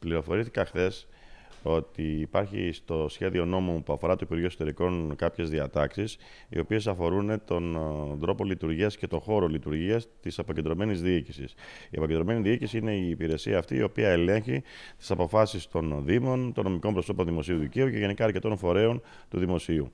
Πληροφορήθηκα χθες ότι υπάρχει στο σχέδιο νόμου που αφορά το Υπουργείο Εσωτερικών κάποιες διατάξεις, οι οποίες αφορούν τον ε, τρόπο λειτουργίας και τον χώρο λειτουργίας της αποκεντρωμένης διοίκησης. Η αποκεντρωμένη διοίκηση είναι η υπηρεσία αυτή η οποία ελέγχει τις αποφάσεις των Δήμων, των νομικών προσώπων δημοσίου δικαίου και γενικά αρκετών φορέων του δημοσίου.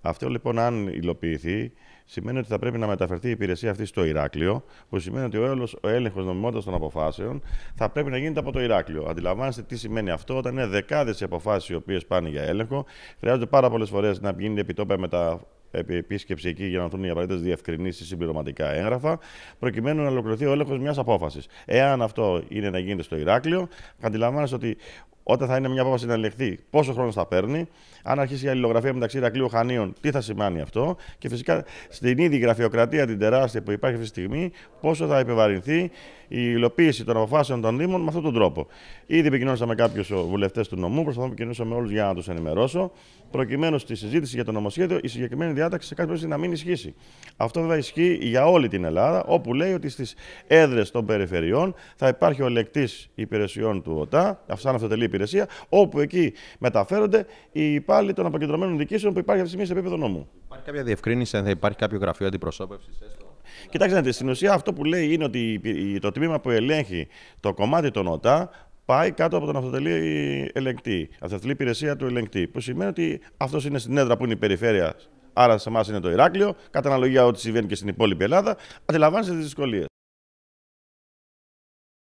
Αυτό λοιπόν, αν υλοποιηθεί, σημαίνει ότι θα πρέπει να μεταφερθεί η υπηρεσία αυτή στο Ηράκλειο, που σημαίνει ότι ο, έλεγχος νομιμότητας των αποφάσεων θα πρέπει να γίνεται από το Ηράκλειο. Αντιλαμβάνεστε τι σημαίνει αυτό, όταν είναι δεκάδες οι αποφάσεις οι οποίες πάνε για έλεγχο, χρειάζονται πάρα πολλές φορές να γίνεται επιτόπια με τα επίσκεψη εκεί για να δουν οι απαραίτητες διευκρινήσεις συμπληρωματικά έγγραφα, προκειμένου να ολοκληρωθεί ο έλεγχος μιας απόφασης. Εάν αυτό είναι να γίνεται στο Ηράκλειο, αντιλαμβάνεστε ότι όταν θα είναι μια απόφαση να ελεγχθεί, πόσο χρόνο θα παίρνει, αν αρχίσει η αλληλογραφία μεταξύ Ηρακλείου Χανίων, τι θα σημάνει αυτό και φυσικά στην ίδια γραφειοκρατία την τεράστια που υπάρχει αυτή τη στιγμή, πόσο θα επιβαρυνθεί η υλοποίηση των αποφάσεων των Δήμων με αυτόν τον τρόπο. Ήδη επικοινωνήσα με κάποιους βουλευτές του νομού, προσπαθώ να επικοινωνήσω με όλους για να τους ενημερώσω, προκειμένου στη συζήτηση για το νομοσχέδιο η συγκεκριμένη διάταξη σε κάποιο να μην ισχύσει. Αυτό βέβαια ισχύει για όλη την Ελλάδα, όπου λέει ότι στις έδρες των περιφερειών θα υπάρχει ο λεκτής υπηρεσιών του ΟΤΑ, το αυτοτελή υπηρεσία, όπου εκεί μεταφέρονται οι υπάλληλοι των αποκεντρωμένων δικήσεων που υπάρχει αυτή τη σε επίπεδο νόμου. Υπάρχει κάποια διευκρίνηση, αν θα υπάρχει κάποιο γραφείο αντιπροσώπευσης, έστω. Κοιτάξτε, στην ουσία αυτό που λέει είναι ότι το τμήμα που ελέγχει το κομμάτι των ΟΤΑ πάει κάτω από τον αυτοτελή ελεγκτή, αυτοτελή υπηρεσία του ελεγκτή. Που σημαίνει ότι αυτός είναι στην έδρα που είναι η περιφέρεια, άρα σε εμάς είναι το Ηράκλειο, κατά αναλογία ό,τι συμβαίνει και στην υπόλοιπη Ελλάδα. Αντιλαμβάνεστε τις δυσκολίες.